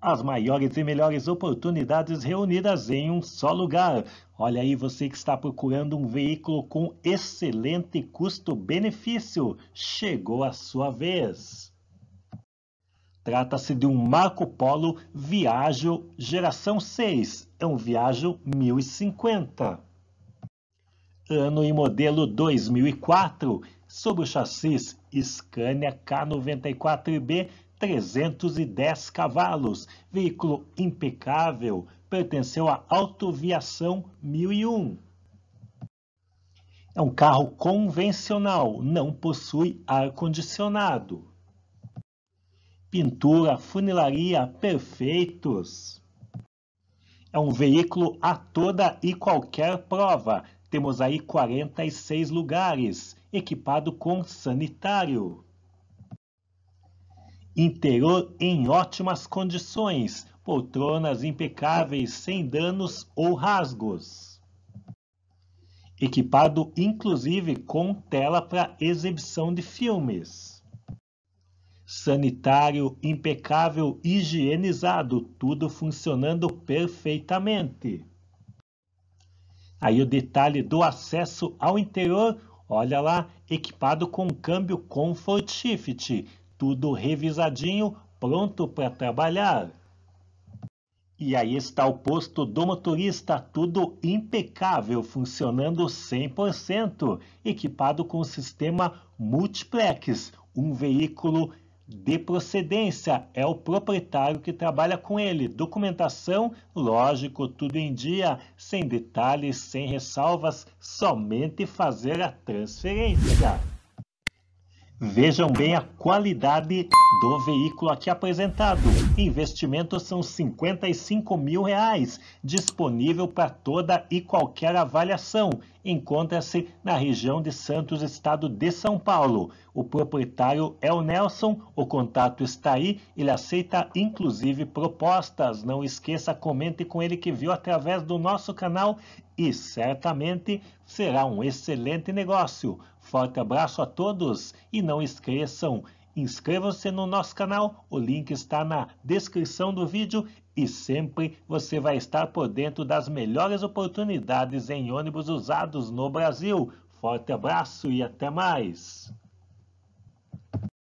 as maiores e melhores oportunidades reunidas em um só lugar. Olha aí você que está procurando um veículo com excelente custo-benefício. Chegou a sua vez. Trata-se de um Marco Polo Viaggio geração 6. É um Viaggio 1050. Ano e modelo 2004. Sob o chassis Scania K94B 310 cavalos, veículo impecável, pertenceu à Autoviação 1001. É um carro convencional, não possui ar-condicionado. Pintura, funilaria perfeitos. É um veículo a toda e qualquer prova. Temos aí 46 lugares, equipado com sanitário. Interior em ótimas condições, poltronas impecáveis, sem danos ou rasgos. Equipado inclusive com tela para exibição de filmes. Sanitário impecável, higienizado, tudo funcionando perfeitamente. Aí o detalhe do acesso ao interior, olha lá, equipado com câmbio Comfort Shift, tudo revisadinho, pronto para trabalhar. E aí está o posto do motorista, tudo impecável, funcionando 100%, equipado com sistema Multiplex, um veículo de procedência, é o proprietário que trabalha com ele. Documentação, lógico, tudo em dia, sem detalhes, sem ressalvas, somente fazer a transferência. Vejam bem a qualidade do veículo aqui apresentado. Investimentos são 55 mil reais, disponível para toda e qualquer avaliação. Encontra-se na região de Santos, estado de São Paulo. O proprietário é o Nelson, o contato está aí, ele aceita inclusive propostas. Não esqueça, comente com ele que viu através do nosso canal e certamente será um excelente negócio. Forte abraço a todos e não esqueçam, inscreva-se no nosso canal, o link está na descrição do vídeo e sempre você vai estar por dentro das melhores oportunidades em ônibus usados no Brasil. Forte abraço e até mais!